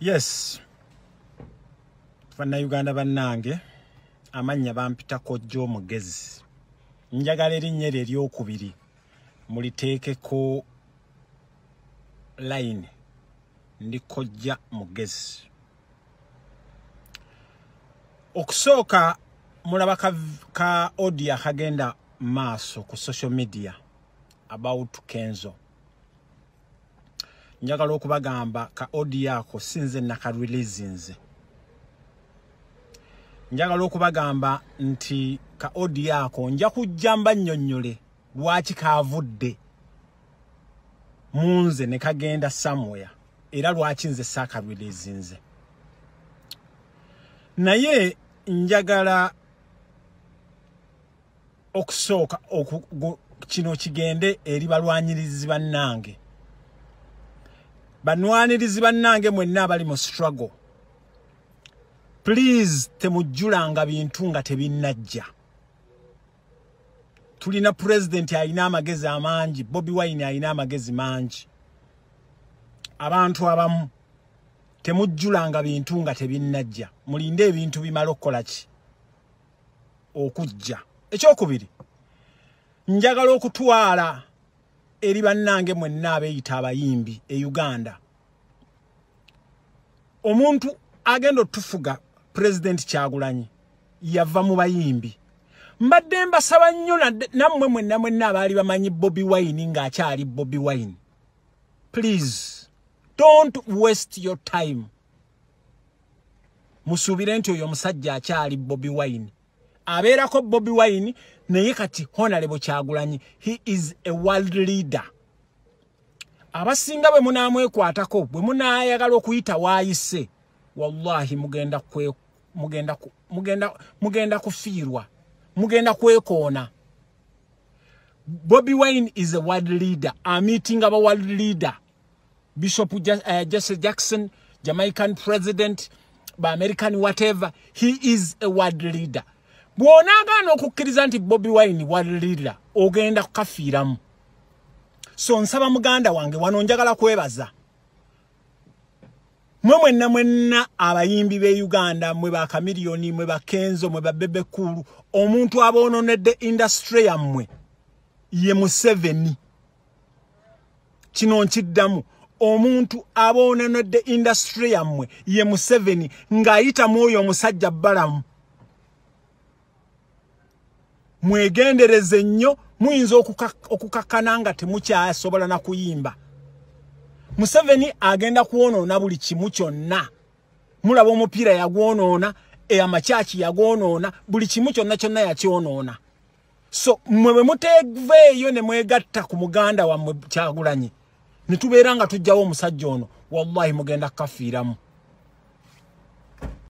yes bannayuganda bannange amannya bampita kojja omugezi njagala erinnya eryo eryokubiri muliteekeko layini ndi kojja mugezi okusooka mulaba ka, ka odio akagenda maaso ku social media about kenzo njagala okubagamba ka odiako sinze nakarelizi nze njagala okubagamba nti ka odiako nja kujjamba nnyonnyole lwaki kavudde munze ne kagenda samwea era lwaki nze saakarelizi nze naye njagala okusooka kino kigende eri balwanyirizi bannange banwanirizi bannange mwenna abali mu struggle please temujjulanga bintu nga tebinnajja tulina pulezidenti alina amagezi amangi bobi wine alina amagezi mangi abantu abamu temujjulanga bintu nga tebinnajja mulinde ebintu bimala okukola ki okujja ekyokubiri njagala okutwala eri bannange mwenna abeeyita abayimbi e uganda omuntu agenda otufuga pulezidenti kyagulanyi yava mu bayimbi mbadde mbasaba nnyo nammwe mwenna mwenna abaali bamanyi bobi wine ng'akyali bobi wine please don't waste your time musuubire nti oyo omusajja akyali bobi wine abeerako bobi wine naye kati honalebo kyagulanyi he is a world leader abasinga bwe munamwekwatako bwe munayagala okuyita waayise wallahi mugenda, kwe, mugenda, mugenda, mugenda kufiirwa mugenda kwekoona bobi wine is a world leader ameeting aba world leader bishop uh, jesse jackson jamaican president baamerican whatever he is a world leader bw'onaagaana okukkiriza nti bobi wine walirira ogenda kukafiiramu so nsaba muganda wange wano njagala kwebaza mwe mwenna mwenna abayimbi be uganda mwe bakamiriyoni mwe bakenzo mwe babebekulu omuntu abononedde indasitule yammwe ye museveni kino nkiddamu omuntu abononedde indasitule yammwe ye museveni ng'ayita mwoyo omusajja bbalamu mwegendereze nnyo muyinza okukakkana nga temukyasobola na kuyimba museveni agenda kwonoona buli kimu kyonna mulaba omupiira yagwonoona amachaaki yagwonoona buli kimu kyonna kyonna yakyonoona so mmwe bwe mutevaeyo ne mwegatta ku muganda wammwe kyagulanyi ne tubeera nga tuggyawo omusajja ono wallahi mugenda kukafiiramu